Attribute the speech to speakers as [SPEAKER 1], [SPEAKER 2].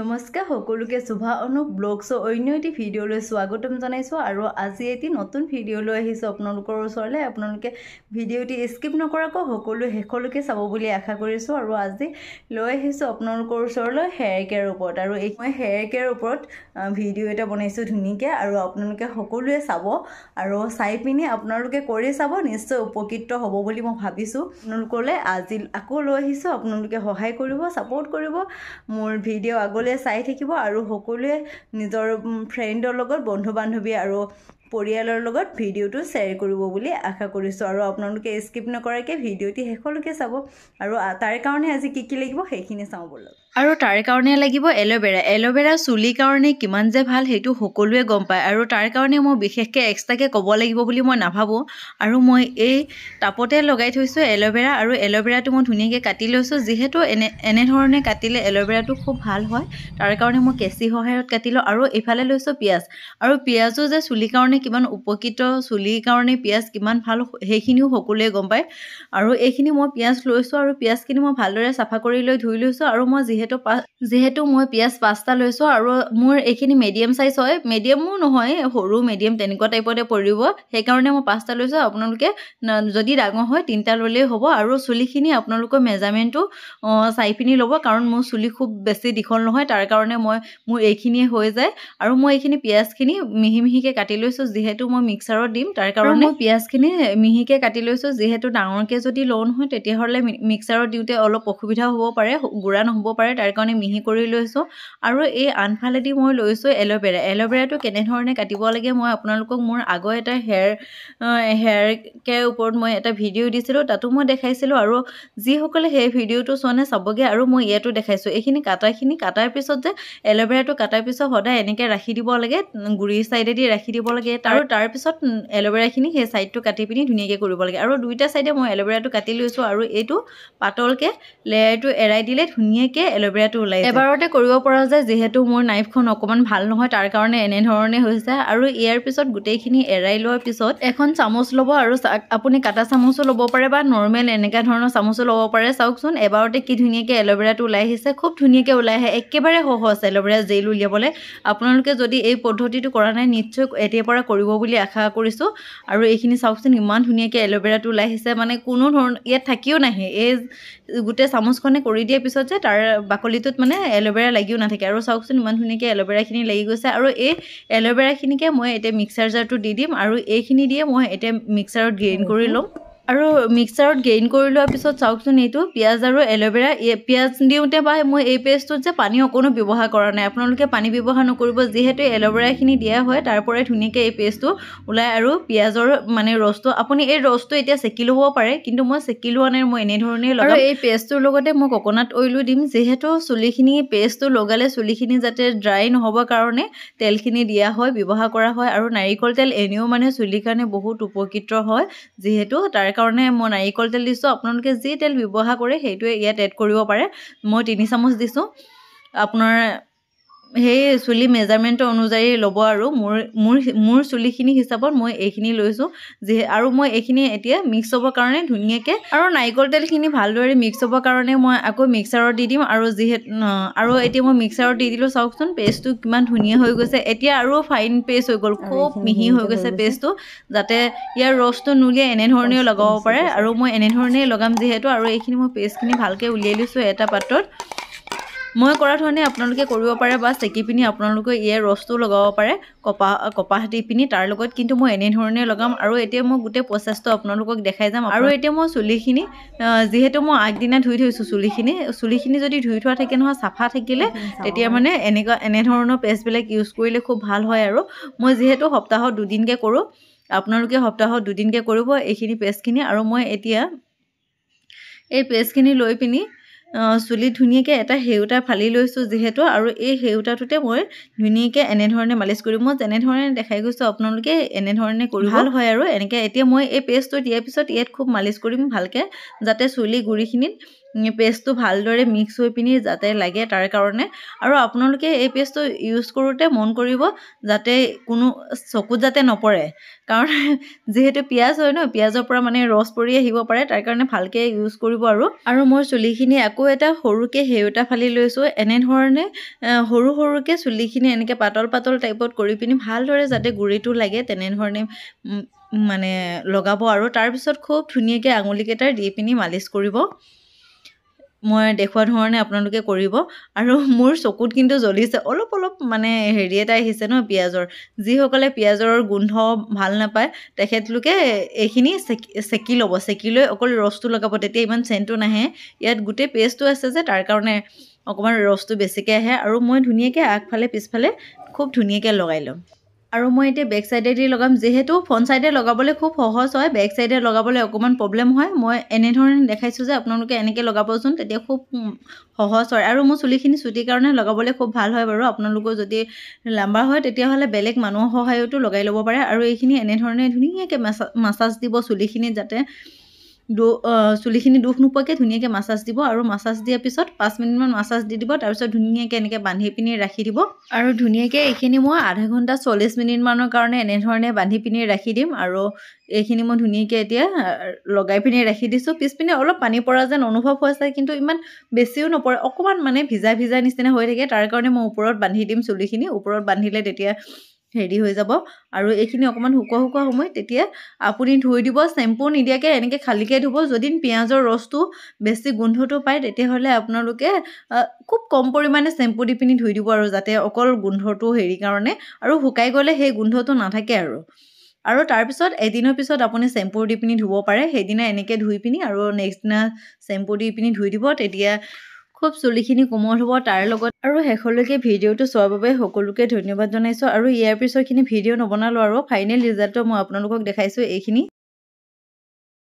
[SPEAKER 1] নমস্কাৰ সকলোকে শুভা অনুপ ব্লগছৰ অন্য এটি ভিডিঅ'লৈ স্বাগতম জনাইছোঁ আৰু আজি এটি নতুন ভিডিঅ'লৈ আহিছোঁ আপোনালোকৰ ওচৰলৈ আপোনালোকে ভিডিঅ'টি স্কিপ নকৰাকৈ সকলো শেষলৈকে চাব বুলি আশা কৰিছোঁ আৰু আজি লৈ আহিছোঁ আপোনালোকৰ ওচৰলৈ হেয়াৰ কেয়াৰ ওপৰত আৰু এই মই হেয়াৰ কেয়াৰ ওপৰত ভিডিঅ' এটা বনাইছোঁ ধুনীয়াকৈ আৰু আপোনালোকে সকলোৱে চাব আৰু চাই পিনি আপোনালোকে কৰি চাব নিশ্চয় উপকৃত হ'ব বুলি মই ভাবিছোঁ আপোনালোকলৈ আজি আকৌ লৈ আহিছোঁ আপোনালোকে সহায় কৰিব ছাপৰ্ট কৰিব মোৰ ভিডিঅ' আগত সকলোৱে চাই থাকিব আৰু সকলোৱে নিজৰ ফ্ৰেণ্ডৰ লগত বন্ধু বান্ধৱী আৰু পৰিয়ালৰ লগত ভিডিঅ'টো শ্বেয়াৰ কৰিব বুলি আশা কৰিছোঁ আৰু আপোনালোকে স্কিপ নকৰাকৈ ভিডিঅ'টি শেষলৈকে চাব আৰু তাৰ কাৰণে আজি কি কি লাগিব সেইখিনি চাওঁ বোলো আৰু তাৰ কাৰণে লাগিব এল'ভেৰা এল'ভেৰা চুলিৰ কাৰণে কিমান যে ভাল সেইটো সকলোৱে গম পায় আৰু তাৰ কাৰণে মই বিশেষকৈ এক্সট্ৰাকৈ ক'ব লাগিব বুলি মই নাভাবোঁ আৰু মই এই তাপতে লগাই থৈছোঁ এল'ভেৰা আৰু এল'ভেৰাটো মই ধুনীয়াকৈ কাটি লৈছোঁ যিহেতু এনে এনেধৰণে কাটিলে এল'ভেৰাটো খুব ভাল হয় তাৰ কাৰণে মই কেঁচি সহায়ত কাটিলোঁ আৰু এইফালে লৈছোঁ পিঁয়াজ আৰু পিঁয়াজো যে চুলিৰ কাৰণে কিমান উপকৃত চুলিৰ কাৰণে পিঁয়াজ কিমান ভাল সেইখিনিও সকলোৱে গম পায় আৰু এইখিনি মই পিঁয়াজ লৈছোঁ আৰু পিঁয়াজখিনি মই ভালদৰে চাফা কৰি লৈ ধুই লৈছোঁ আৰু মই যিহেতু পা যিহেতু মই পিঁয়াজ পাঁচটা লৈছোঁ আৰু মোৰ এইখিনি মেডিয়াম চাইজ হয় মেডিয়ামো নহয় সৰু মেডিয়াম তেনেকুৱা টাইপতে পৰিব সেইকাৰণে মই পাঁচটা লৈছোঁ আপোনালোকে যদি ডাঙৰ হয় তিনিটা ল'লেই হ'ব আৰু চুলিখিনি আপোনালোকৰ মেজাৰমেণ্টটো চাই পিনি ল'ব কাৰণ মোৰ চুলি খুব বেছি দীঘল নহয় তাৰ কাৰণে মই মোৰ এইখিনিয়ে হৈ যায় আৰু মই এইখিনি পিঁয়াজখিনি মিহি মিহিকৈ কাটি লৈছোঁ যিহেতু মই মিক্সাৰত দিম তাৰ কাৰণে মই পিঁয়াজখিনি মিহিকৈ কাটি লৈছোঁ যিহেতু ডাঙৰকৈ যদি লওঁ নহয় তেতিয়াহ'লে মিক্সাৰত দিওঁতে অলপ অসুবিধা হ'ব পাৰে গুড়া নহ'ব পাৰে তাৰ কাৰণে মিহি কৰি লৈছোঁ আৰু এই আনফালেদি মই লৈছোঁ এল'ভেৰা এল'ভেৰাটো কেনেধৰণে কাটিব লাগে মই আপোনালোকক মোৰ আগৰ এটা হেয়াৰ হেয়াৰ কেয়াৰ ওপৰত মই এটা ভিডিঅ' দিছিলোঁ তাতো মই দেখাইছিলোঁ আৰু যিসকলে সেই ভিডিঅ'টো চোৱা নাই চাবগৈ আৰু মই ইয়াতো দেখাইছোঁ এইখিনি কাটাখিনি কটাৰ পিছত যে এল'ভেৰাটো কটাৰ পিছত সদায় এনেকৈ ৰাখি দিব লাগে গুড়িৰ ছাইডেদি ৰাখি দিব লাগে আৰু তাৰপিছত এল'ভেৰাখিনি সেই ছাইডটো কাটি পিনি ধুনীয়াকৈ কৰিব লাগে আৰু দুইটা ছাইডে মই এল'ভেৰাটো কাটি লৈছোঁ আৰু এইটো পাতলকৈ লেয়াৰটো এৰাই দিলে ধুনীয়াকৈ এল'ভেৰাটো ওলাই এবাৰতে কৰিব পৰা যায় যিহেতু মোৰ নাইফখন অকণমান ভাল নহয় তাৰ কাৰণে এনেধৰণে হৈছে আৰু ইয়াৰ পিছত গোটেইখিনি এৰাই লোৱাৰ পিছত এখন চামুচ ল'ব আৰু আপুনি কাটা চামুচো ল'ব পাৰে বা নৰ্মেল এনেকুৱা ধৰণৰ চামুচো ল'ব পাৰে চাওকচোন এবাৰতে কি ধুনীয়াকৈ এল'ভেৰাটো ওলাই আহিছে খুব ধুনীয়াকৈ ওলাই আহে একেবাৰে সহজ এল'ভেৰা জেল উলিয়াবলৈ আপোনালোকে যদি এই পদ্ধতিটো কৰা নাই নিশ্চয় এতিয়াৰ পৰা এটা কৰিব বুলি আশা কৰিছোঁ আৰু এইখিনি চাওকচোন ইমান ধুনীয়াকৈ এল'ভেৰাটো ওলাই আহিছে মানে কোনো ধৰণৰ ইয়াত থাকিও নাহে এই গোটেই চামুচখনে কৰি দিয়াৰ পিছত যে তাৰ বাকলিটোত মানে এল'ভেৰা লাগিও নাথাকে আৰু চাওকচোন ইমান ধুনীয়াকৈ এল'ভেৰাখিনি লাগি গৈছে আৰু এই এল'ভেৰাখিনিকে মই এতিয়া মিক্সাৰ জাৰটো দি দিম আৰু এইখিনি দিয়ে মই এতিয়া মিক্সাৰত গ্ৰেইন কৰি ল'ম আৰু মিক্সাৰত গ্ৰেইন কৰি লোৱাৰ পিছত চাওকচোন এইটো পিঁয়াজ আৰু এল'ভেৰা পিঁয়াজ দিওঁতে বা মই এই পেষ্টটোত যে পানী অকণো ব্যৱহাৰ কৰা নাই আপোনালোকে পানী ব্যৱহাৰ নকৰিব যিহেতু এল'ভেৰাখিনি দিয়া হয় তাৰ পৰাই ধুনীয়াকৈ এই পেষ্টটো ওলায় আৰু পিঁয়াজৰ মানে ৰসটো আপুনি এই ৰসটো এতিয়া চেকি ল'ব পাৰে কিন্তু মই চেকি লোৱা নাই মই এনেধৰণেই লগাওঁ এই পেষ্টটোৰ লগতে মই ককনাট অইলো দিম যিহেতু চুলিখিনি পেষ্টটো লগালে চুলিখিনি যাতে ড্ৰাই নহ'বৰ কাৰণে তেলখিনি দিয়া হয় ব্যৱহাৰ কৰা হয় আৰু নাৰিকল তেল এনেও মানে চুলিৰ কাৰণে বহুত উপকৃত হয় যিহেতু তাৰ ইয়াৰ কাৰণে মই নাৰিকল তেল দিছোঁ আপোনালোকে যি তেল ব্যৱহাৰ কৰে সেইটোৱে ইয়াত এড কৰিব পাৰে মই তিনি চামুচ দিছোঁ আপোনাৰ সেই চুলি মেজাৰমেণ্টৰ অনুযায়ী ল'ব আৰু মোৰ মোৰ মোৰ চুলিখিনি হিচাপত মই এইখিনি লৈছোঁ যি আৰু মই এইখিনি এতিয়া মিক্স হ'বৰ কাৰণে ধুনীয়াকৈ আৰু নাৰিকল তেলখিনি ভালদৰে মিক্স হ'বৰ কাৰণে মই আকৌ মিক্সাৰত দি দিম আৰু যিহেতু আৰু এতিয়া মই মিক্সাৰত দি দিলোঁ চাওকচোন পেষ্টটো কিমান ধুনীয়া হৈ গৈছে এতিয়া আৰু ফাইন পেষ্ট হৈ গ'ল খুব মিহি হৈ গৈছে পেষ্টটো যাতে ইয়াৰ ৰসটো নুলিয়াই এনেধৰণেও লগাব পাৰে আৰু মই এনেধৰণেই লগাম যিহেতু আৰু এইখিনি মই পেষ্টখিনি ভালকৈ উলিয়াই লৈছোঁ এটা পাত্ৰত মই কৰা ধৰণে আপোনালোকে কৰিব পাৰে বা চেকি পিনি আপোনালোকে ইয়াৰ ৰসটো লগাব পাৰে কপাহ কপাহ দি পিনি তাৰ লগত কিন্তু মই এনেধৰণে লগাম আৰু এতিয়া মই গোটেই প্ৰচেছটো আপোনালোকক দেখাই যাম আৰু এতিয়া মই চুলিখিনি যিহেতু মই আগদিনা ধুই থৈছোঁ চুলিখিনি চুলিখিনি যদি ধুই থোৱা থাকে নহয় চাফা থাকিলে তেতিয়া মানে এনেকুৱা এনেধৰণৰ পেষ্টবিলাক ইউজ কৰিলে খুব ভাল হয় আৰু মই যিহেতু সপ্তাহত দুদিনকৈ কৰোঁ আপোনালোকে সপ্তাহত দুদিনকৈ কৰিব এইখিনি পেষ্টখিনি আৰু মই এতিয়া এই পেষ্টখিনি লৈ পিনি চুলি ধুনীয়াকৈ এটা সেউতা ফালি লৈছোঁ যিহেতু আৰু এই সেউতাটোতে মই ধুনীয়াকৈ এনেধৰণে মালিচ কৰিম মই যেনেধৰণে দেখাই গৈছোঁ আপোনালোকে এনেধৰণে কৰি ভাল হয় আৰু এনেকৈ এতিয়া মই এই পেষ্টটো দিয়াৰ পিছত ইয়াত খুব মালিচ কৰিম ভালকৈ যাতে চুলি গুৰিখিনিত পেষ্টটো ভালদৰে মিক্স হৈ পিনি যাতে লাগে তাৰ কাৰণে আৰু আপোনালোকে এই পেষ্টটো ইউজ কৰোঁতে মন কৰিব যাতে কোনো চকুত যাতে নপৰে কাৰণ যিহেতু পিঁয়াজ হয় ন পিঁয়াজৰ পৰা মানে ৰস পৰি আহিব পাৰে তাৰ কাৰণে ভালকৈ ইউজ কৰিব আৰু আৰু মোৰ চুলিখিনি আকৌ এটা সৰুকৈ সেউতা ফালি লৈছোঁ এনেধৰণে সৰু সৰুকৈ চুলিখিনি এনেকৈ পাতল পাতল টাইপত কৰি পিনি ভালদৰে যাতে গুড়িটো লাগে তেনেধৰণে মানে লগাব আৰু তাৰপিছত খুব ধুনীয়াকৈ আঙুলিকেইটাৰ দি পিনি মালিচ কৰিব মই দেখুওৱা ধৰণে আপোনালোকে কৰিব আৰু মোৰ চকুত কিন্তু জ্বলিছে অলপ অলপ মানে হেৰি এটা আহিছে ন পিঁয়াজৰ যিসকলে পিঁয়াজৰ গোন্ধ ভাল নাপায় তেখেতলোকে এইখিনি চেকি চেকি ল'ব চেকি লৈ অকল ৰসটো লগাব তেতিয়া ইমান চেণ্টটো নাহে ইয়াত গোটেই পেষ্টটো আছে যে তাৰ কাৰণে অকণমান ৰসটো বেছিকৈ আহে আৰু মই ধুনীয়াকৈ আগফালে পিছফালে খুব ধুনীয়াকৈ লগাই ল'ম আৰু মই এতিয়া বেক চাইডেদি লগাম যিহেতু ফ্ৰণ্ট চাইডে লগাবলৈ খুব সহজ হয় বেক চাইডে লগাবলৈ অকণমান প্ৰব্লেম হয় মই এনেধৰণে দেখাইছোঁ যে আপোনালোকে এনেকৈ লগাবচোন তেতিয়া খুব সহজ হয় আৰু মোৰ চুলিখিনি চুটিৰ কাৰণে লগাবলৈ খুব ভাল হয় বাৰু আপোনালোকৰ যদি লাম্বাৰ হয় তেতিয়াহ'লে বেলেগ মানুহৰ সহায়তো লগাই ল'ব পাৰে আৰু এইখিনি এনেধৰণে ধুনীয়াকৈ মেচা মাছাজ দিব চুলিখিনিত যাতে চুলিখিনি দুখ নোপোৱাকৈ ধুনীয়াকৈ মাছাজ দিব আৰু মাছাজ দিয়াৰ পিছত পাঁচ মিনিটমান মাছাজ দি দিব তাৰপিছত ধুনীয়াকৈ এনেকৈ বান্ধি পিনি ৰাখি দিব আৰু ধুনীয়াকৈ এইখিনি মই আধা ঘণ্টা চল্লিছ মিনিটমানৰ কাৰণে এনেধৰণে বান্ধি পিনি ৰাখি দিম আৰু এইখিনি মই ধুনীয়াকৈ এতিয়া লগাই পিনি ৰাখি দিছোঁ পিছপিনে অলপ পানী পৰা যেন অনুভৱ হৈছে কিন্তু ইমান বেছিও নপৰে অকণমান মানে ভিজা ভিজা নিচিনা হৈ থাকে তাৰ কাৰণে মই ওপৰত বান্ধি দিম চুলিখিনি ওপৰত বান্ধিলে তেতিয়া হেৰি হৈ যাব আৰু এইখিনি অকণমান শুকোৱা শুকোৱা সময় তেতিয়া আপুনি ধুই দিব চেম্পু নিদিয়াকৈ এনেকৈ খালিকৈ ধুব যদি পিঁয়াজৰ ৰসটো বেছি গোন্ধটো পায় তেতিয়াহ'লে আপোনালোকে খুব কম পৰিমাণে চেম্পু দি পিনি ধুই দিব আৰু যাতে অকল গোন্ধটো হেৰি কাৰণে আৰু শুকাই গ'লে সেই গোন্ধটো নাথাকে আৰু আৰু তাৰপিছত এদিনৰ পিছত আপুনি চেম্পু দি পিনি ধুব পাৰে সেইদিনা এনেকৈ ধুই পিনি আৰু নেক্সট দিনা চেম্পু দি পিনি ধুই দিব তেতিয়া খুব চুলিখিনি কোমল হ'ব তাৰ লগত আৰু শেষলৈকে ভিডিঅ'টো চোৱাৰ বাবে সকলোকে ধন্যবাদ জনাইছোঁ আৰু ইয়াৰ পিছৰখিনি ভিডিঅ' নবনালোঁ আৰু ফাইনেল ৰিজাল্টটো মই আপোনালোকক দেখাইছোঁ এইখিনি